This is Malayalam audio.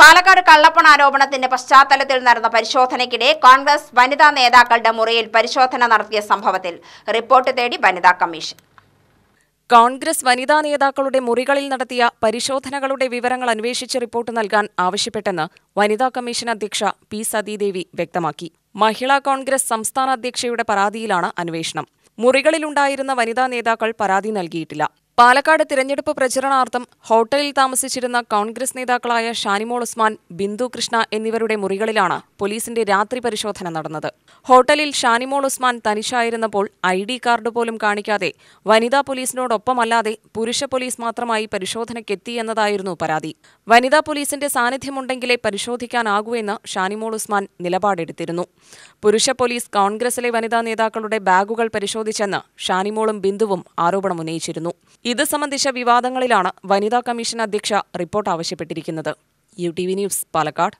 പാലക്കാട് കള്ളപ്പണ ആരോപണത്തിന്റെ പശ്ചാത്തലത്തിൽ നടന്ന പരിശോധനയ്ക്കിടെ കോൺഗ്രസ് വനിതാ നേതാക്കളുടെ മുറിയിൽ പരിശോധന നടത്തിയ സംഭവത്തിൽ റിപ്പോർട്ട് തേടി വനിതാ കമ്മീഷൻ കോൺഗ്രസ് വനിതാ നേതാക്കളുടെ മുറികളിൽ നടത്തിയ പരിശോധനകളുടെ വിവരങ്ങൾ അന്വേഷിച്ച് റിപ്പോർട്ട് നൽകാൻ ആവശ്യപ്പെട്ടെന്ന് വനിതാ കമ്മീഷൻ അധ്യക്ഷ പി സതീദേവി വ്യക്തമാക്കി മഹിളാ കോൺഗ്രസ് സംസ്ഥാന അധ്യക്ഷയുടെ പരാതിയിലാണ് അന്വേഷണം മുറികളിലുണ്ടായിരുന്ന വനിതാ നേതാക്കൾ പരാതി നൽകിയിട്ടില്ല പാലക്കാട് തിരഞ്ഞെടുപ്പ് പ്രചരണാർത്ഥം ഹോട്ടലിൽ താമസിച്ചിരുന്ന കോൺഗ്രസ് നേതാക്കളായ ഷാനിമോൾ ഉസ്മാൻ ബിന്ദു കൃഷ്ണ എന്നിവരുടെ മുറികളിലാണ് പോലീസിന്റെ രാത്രി പരിശോധന നടന്നത് ഹോട്ടലിൽ ഷാനിമോൾ ഉസ്മാൻ തനിച്ചായിരുന്നപ്പോൾ ഐ ഡി കാർഡ് പോലും കാണിക്കാതെ വനിതാ പോലീസിനോടൊപ്പമല്ലാതെ പുരുഷ പോലീസ് മാത്രമായി പരിശോധനയ്ക്കെത്തി എന്നതായിരുന്നു പരാതി വനിതാ പോലീസിന്റെ സാന്നിധ്യമുണ്ടെങ്കിലേ പരിശോധിക്കാനാകൂ എന്ന് ഷാനിമോൾ ഉസ്മാൻ നിലപാടെടുത്തിരുന്നു പുരുഷ പോലീസ് കോൺഗ്രസിലെ വനിതാ നേതാക്കളുടെ ബാഗുകൾ പരിശോധിച്ചെന്ന് ഷാനിമോളും ബിന്ദുവും ആരോപണമുന്നയിച്ചിരുന്നു ഇത് സംബന്ധിച്ച വിവാദങ്ങളിലാണ് വനിതാ കമ്മീഷൻ അധ്യക്ഷ റിപ്പോർട്ട് ആവശ്യപ്പെട്ടിരിക്കുന്നത് U T V news Palakkad